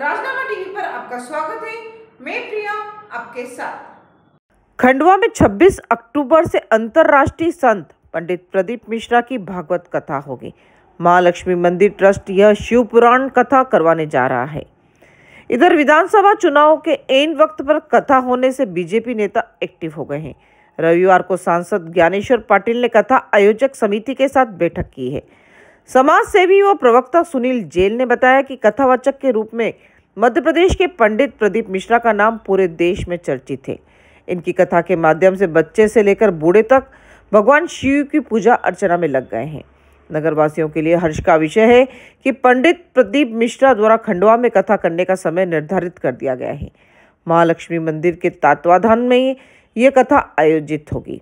राजनामा TV पर आपका स्वागत है मैं प्रिया आपके साथ खंडवा में 26 अक्टूबर से अंतरराष्ट्रीय संत पंडित प्रदीप मिश्रा की भागवत कथा होगी माँ लक्ष्मी मंदिर ट्रस्ट यह शिव पुराण कथा करवाने जा रहा है इधर विधानसभा चुनाव के एन वक्त पर कथा होने से बीजेपी नेता एक्टिव हो गए हैं रविवार को सांसद ज्ञानेश्वर पाटिल ने कथा आयोजक समिति के साथ बैठक की है समाज सेवी व प्रवक्ता सुनील जेल ने बताया कि कथावाचक के रूप में मध्य प्रदेश के पंडित प्रदीप मिश्रा का नाम पूरे देश में चर्चित है इनकी कथा के माध्यम से बच्चे से लेकर बूढ़े तक भगवान शिव की पूजा अर्चना में लग गए हैं नगरवासियों के लिए हर्ष का विषय है कि पंडित प्रदीप मिश्रा द्वारा खंडवा में कथा करने का समय निर्धारित कर दिया गया है महालक्ष्मी मंदिर के तात्वाधान में ही ये कथा आयोजित होगी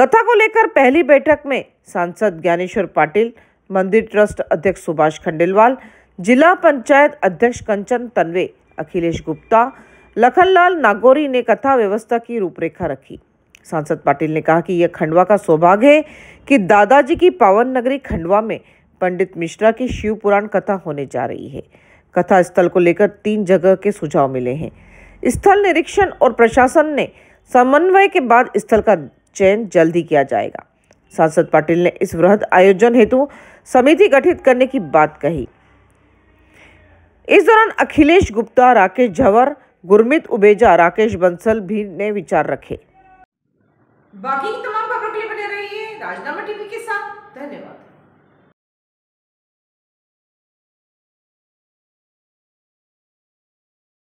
कथा को लेकर पहली बैठक में सांसद ज्ञानेश्वर पाटिल मंदिर ट्रस्ट अध्यक्ष सुभाष खंडेलवाल जिला पंचायत अध्यक्ष कंचन तनवे अखिलेश गुप्ता लखनलाल नागौरी ने कथा व्यवस्था की रूपरेखा रखी सांसद पाटिल ने कहा कि यह खंडवा का सौभाग्य है कि दादाजी की पावन नगरी खंडवा में पंडित मिश्रा की शिव पुराण कथा होने जा रही है कथा स्थल को लेकर तीन जगह के सुझाव मिले हैं स्थल निरीक्षण और प्रशासन ने समन्वय के बाद स्थल का चयन जल्द ही किया जाएगा सांसद पाटिल ने इस वृहद आयोजन हेतु समिति गठित करने की बात कही इस दौरान अखिलेश गुप्ता राकेश झवर गुरमित उबेजा राकेश बंसल भी ने विचार रखे बाकी तमाम खबरों के लिए बने रहिए राजनामा टीवी के साथ धन्यवाद